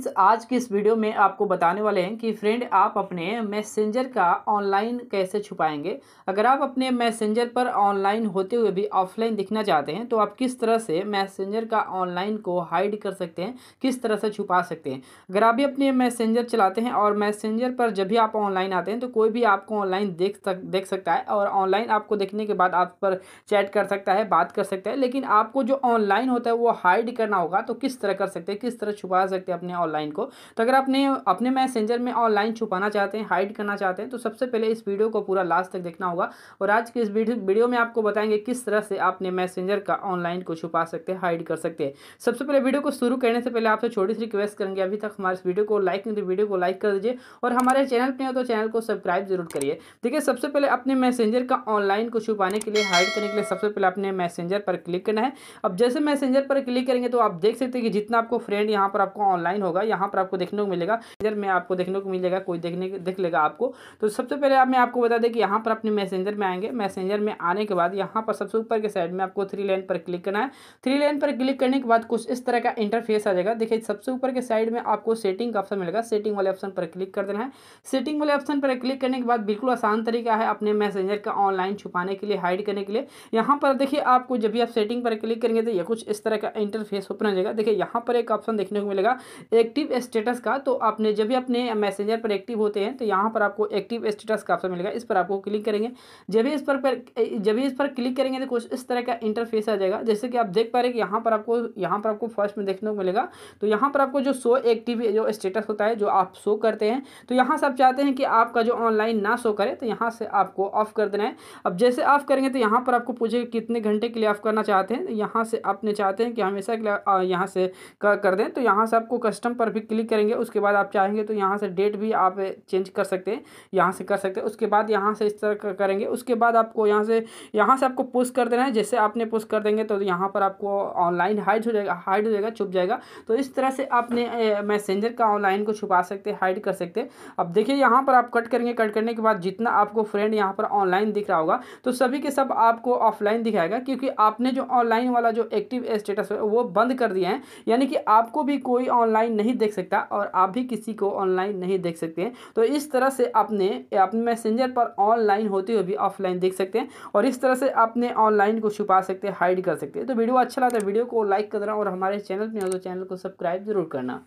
friends आज की इस वीडियो में आपको बताने वाले हैं कि फ्रेंड आप अपने मैसेंजर का ऑनलाइन कैसे छुपाएंगे अगर आप अपने मैसेंजर पर ऑनलाइन होते हुए भी ऑफलाइन दिखना चाहते हैं तो आप किस तरह से मैसेंजर का ऑनलाइन को हाइड कर सकते हैं किस तरह से छुपा सकते हैं अगर आप भी अपने मैसेंजर चलाते हैं और मैसेंजर पर जब भी आप ऑनलाइन आते हैं तो कोई भी आपको ऑनलाइन देख सक देख सकता है और ऑनलाइन आपको देखने के बाद आप पर चैट कर सकता है बात कर सकता है लेकिन आपको जो ऑनलाइन होता है वो हाइड करना होगा तो किस तरह कर सकते हैं किस तरह छुपा सकते हैं अपने ऑनलाइन को तो अगर आपने अपने मैसेंजर में ऑनलाइन छुपाना चाहते हैं हाइड करना चाहते हैं तो सबसे पहले इस वीडियो को पूरा लास्ट तक देखना होगा और आज के इस वीडियो में आपको बताएंगे किस तरह से आपने मैसेंजर का ऑनलाइन को छुपा सकते हैं हाइड कर सकते हैं सबसे पहले वीडियो को शुरू करने से पहले आपसे छोटी सी रिक्वेस्ट करेंगे अभी तक हमारे इस वीडियो को लाइक नहीं तो वीडियो को लाइक कर दीजिए और हमारे चैनल पर हो तो चैनल को सब्सक्राइब जरूर करिए देखिए सबसे पहले अपने मैसेंजर का ऑनलाइन को छुपाने के लिए हाइड करने के लिए सबसे पहले अपने मैसेंजर पर क्लिक करना है अब जैसे मैसेंजर पर क्लिक करेंगे तो आप देख सकते हैं कि जितना आपको फ्रेंड यहाँ पर आपको ऑनलाइन होगा होगा यहाँ पर आपको देखने को मिलेगा इधर में आपको देखने को मिलेगा कोई देखने देख लेगा आपको तो सबसे पहले आप मैं आपको बता दें कि यहाँ पर अपने मैसेंजर में आएंगे मैसेंजर में आने के बाद यहाँ पर सबसे ऊपर के साइड में आपको थ्री लाइन पर क्लिक करना है थ्री लाइन पर क्लिक करने के बाद कुछ इस तरह का इंटरफेस आ जाएगा देखिए सबसे ऊपर के साइड में आपको सेटिंग का ऑप्शन मिलेगा सेटिंग वाले ऑप्शन पर क्लिक कर देना है सेटिंग वाले ऑप्शन पर क्लिक करने के बाद बिल्कुल आसान तरीका है अपने मैसेंजर का ऑनलाइन छुपाने के लिए हाइड करने के लिए यहाँ पर देखिए आपको जब भी आप सेटिंग पर क्लिक करेंगे तो ये कुछ इस तरह का इंटरफेस ओपन हो जाएगा देखिए यहाँ पर एक ऑप्शन देखने को मिलेगा एक एक्टिव स्टेटस का तो आपने जब भी अपने मैसेंजर पर एक्टिव होते हैं तो यहाँ पर आपको एक्टिव स्टेटस का ऑप्शन मिलेगा इस पर आपको क्लिक करेंगे जब भी इस पर, जब भी इस पर क्लिक करेंगे तो कुछ इस तरह का इंटरफेस आ जाएगा जैसे कि आप देख पा रहे हैं कि यहाँ पर आपको यहाँ पर आपको फर्स्ट में देखने को मिलेगा तो यहाँ पर आपको जो शो एक्टिव जो स्टेटस होता है जो आप शो करते हैं तो यहाँ से आप चाहते हैं कि आपका जो ऑनलाइन ना शो करे तो यहाँ से आपको ऑफ कर देना है अब जैसे ऑफ करेंगे तो यहाँ पर आपको पूछेगा कितने घंटे के लिए ऑफ करना चाहते हैं तो यहाँ से आपने चाहते हैं कि हमेशा के लिए यहाँ से कर दें तो यहाँ से आपको कस्टम पर भी क्लिक करेंगे उसके बाद आप चाहेंगे तो यहाँ से डेट भी आप चेंज कर सकते हैं यहाँ से कर सकते हैं उसके बाद यहाँ से इस तरह करेंगे उसके बाद आपको यहाँ से यहाँ से आपको पुश कर देना है जैसे आपने पुश कर देंगे तो यहाँ पर आपको ऑनलाइन हाइड हो जाएगा हाइड हो जाएगा छुप जाएगा तो इस तरह से आपने मैसेंजर का ऑनलाइन को छुपा सकते हाइड कर सकते अब देखिए यहाँ पर आप कट करेंगे कट करने के बाद जितना आपको फ्रेंड यहाँ पर ऑनलाइन दिख रहा होगा तो सभी के सब आपको ऑफलाइन दिखाएगा क्योंकि आपने जो ऑनलाइन वाला जो एक्टिव स्टेटस है वो बंद कर दिया है यानी कि आपको भी कोई ऑनलाइन नहीं नहीं देख सकता और आप भी किसी को ऑनलाइन नहीं देख सकते तो इस तरह से अपने अपने मैसेंजर पर ऑनलाइन होते हुए भी ऑफलाइन देख सकते हैं और इस तरह से अपने ऑनलाइन को छुपा सकते हैं हाइड कर सकते हैं तो वीडियो अच्छा लगता है वीडियो को लाइक करना और हमारे चैनल पर हो तो चैनल को सब्सक्राइब जरूर करना